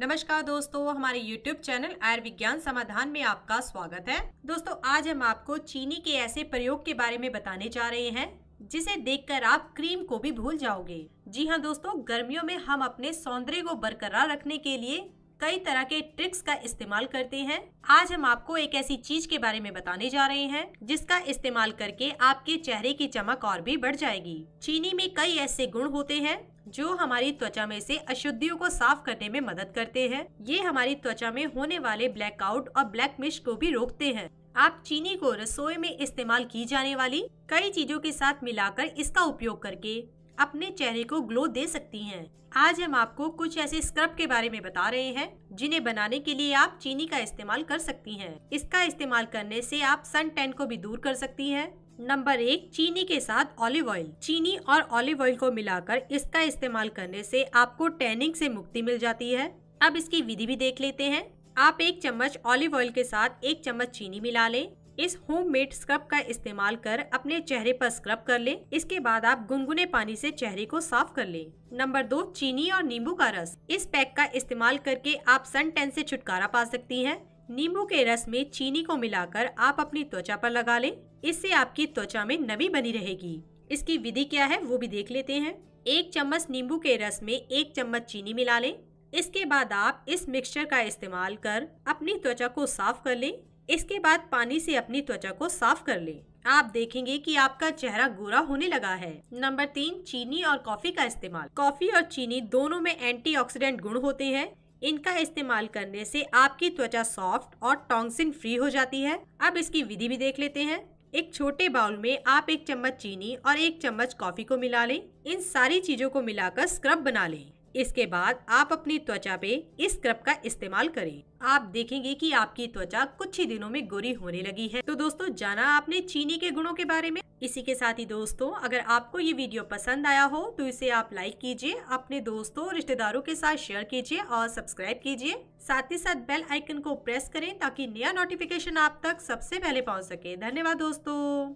नमस्कार दोस्तों हमारे YouTube चैनल आयुर्विज्ञान समाधान में आपका स्वागत है दोस्तों आज हम आपको चीनी के ऐसे प्रयोग के बारे में बताने जा रहे हैं जिसे देखकर आप क्रीम को भी भूल जाओगे जी हाँ दोस्तों गर्मियों में हम अपने सौंदर्य को बरकरार रखने के लिए कई तरह के ट्रिक्स का इस्तेमाल करते हैं आज हम आपको एक ऐसी चीज के बारे में बताने जा रहे हैं जिसका इस्तेमाल करके आपके चेहरे की चमक और भी बढ़ जाएगी चीनी में कई ऐसे गुण होते हैं जो हमारी त्वचा में से अशुद्धियों को साफ करने में मदद करते हैं ये हमारी त्वचा में होने वाले ब्लैकआउट और ब्लैक मिश को भी रोकते हैं आप चीनी को रसोई में इस्तेमाल की जाने वाली कई चीजों के साथ मिलाकर इसका उपयोग करके अपने चेहरे को ग्लो दे सकती हैं। आज हम आपको कुछ ऐसे स्क्रब के बारे में बता रहे हैं जिन्हें बनाने के लिए आप चीनी का इस्तेमाल कर सकती हैं। इसका इस्तेमाल करने से आप सन टैन को भी दूर कर सकती हैं। नंबर एक चीनी के साथ ऑलिव ऑयल चीनी और ऑलिव ऑयल को मिलाकर इसका इस्तेमाल करने से आपको टैनिंग से मुक्ति मिल जाती है अब इसकी विधि भी देख लेते हैं आप एक चम्मच ऑलिव ऑयल के साथ एक चम्मच चीनी मिला लें इस होम मेड स्क्रब का इस्तेमाल कर अपने चेहरे पर स्क्रब कर लें इसके बाद आप गुनगुने पानी से चेहरे को साफ कर लें नंबर दो चीनी और नींबू का रस इस पैक का इस्तेमाल करके आप सन टेन से छुटकारा पा सकती हैं नींबू के रस में चीनी को मिलाकर आप अपनी त्वचा पर लगा लें इससे आपकी त्वचा में नमी बनी रहेगी इसकी विधि क्या है वो भी देख लेते हैं एक चम्मच नींबू के रस में एक चम्मच चीनी मिला लें इसके बाद आप इस मिक्सचर का इस्तेमाल कर अपनी त्वचा को साफ कर लें इसके बाद पानी से अपनी त्वचा को साफ कर लें आप देखेंगे कि आपका चेहरा गोरा होने लगा है नंबर तीन चीनी और कॉफी का इस्तेमाल कॉफी और चीनी दोनों में एंटीऑक्सीडेंट गुण होते हैं इनका इस्तेमाल करने से आपकी त्वचा सॉफ्ट और टॉन्सिन फ्री हो जाती है अब इसकी विधि भी देख लेते हैं एक छोटे बाउल में आप एक चम्मच चीनी और एक चम्मच कॉफी को मिला लें इन सारी चीजों को मिलाकर स्क्रब बना लें इसके बाद आप अपनी त्वचा पे इस स्क्रब का इस्तेमाल करें आप देखेंगे कि आपकी त्वचा कुछ ही दिनों में गोरी होने लगी है तो दोस्तों जाना आपने चीनी के गुणों के बारे में इसी के साथ ही दोस्तों अगर आपको ये वीडियो पसंद आया हो तो इसे आप लाइक कीजिए अपने दोस्तों रिश्तेदारों के साथ शेयर कीजिए और सब्सक्राइब कीजिए साथ ही साथ बेल आइकन को प्रेस करें ताकि नया नोटिफिकेशन आप तक सबसे पहले पहुँच सके धन्यवाद दोस्तों